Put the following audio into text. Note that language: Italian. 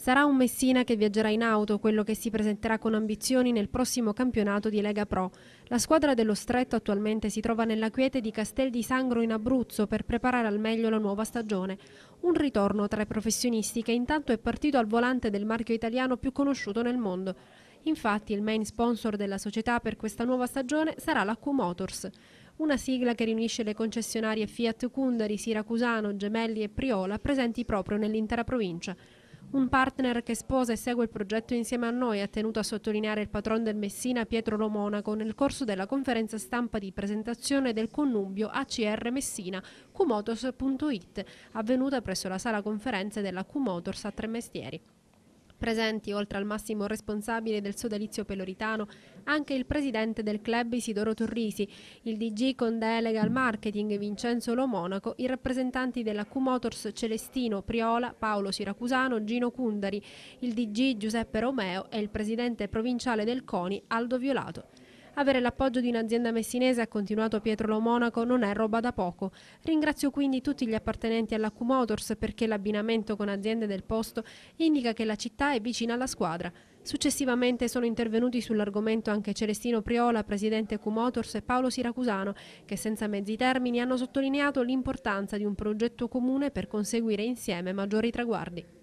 Sarà un Messina che viaggerà in auto, quello che si presenterà con ambizioni nel prossimo campionato di Lega Pro. La squadra dello Stretto attualmente si trova nella quiete di Castel di Sangro in Abruzzo per preparare al meglio la nuova stagione. Un ritorno tra i professionisti che intanto è partito al volante del marchio italiano più conosciuto nel mondo. Infatti il main sponsor della società per questa nuova stagione sarà la Q Motors una sigla che riunisce le concessionarie Fiat Cundari, Siracusano, Gemelli e Priola presenti proprio nell'intera provincia. Un partner che sposa e segue il progetto insieme a noi ha tenuto a sottolineare il patron del Messina Pietro Lomonaco nel corso della conferenza stampa di presentazione del connubio ACR Messina Qmotors.it avvenuta presso la sala conferenze della Qmotors a Tre Mestieri. Presenti, oltre al massimo responsabile del sodalizio peloritano, anche il presidente del club Isidoro Torrisi, il DG con delega al marketing Vincenzo Lomonaco, i rappresentanti della Q-Motors Celestino Priola, Paolo Siracusano, Gino Cundari, il DG Giuseppe Romeo e il presidente provinciale del CONI Aldo Violato. Avere l'appoggio di un'azienda messinese, ha continuato Pietro Lo Monaco, non è roba da poco. Ringrazio quindi tutti gli appartenenti alla Q-Motors perché l'abbinamento con aziende del posto indica che la città è vicina alla squadra. Successivamente sono intervenuti sull'argomento anche Celestino Priola, presidente Q-Motors e Paolo Siracusano, che senza mezzi termini hanno sottolineato l'importanza di un progetto comune per conseguire insieme maggiori traguardi.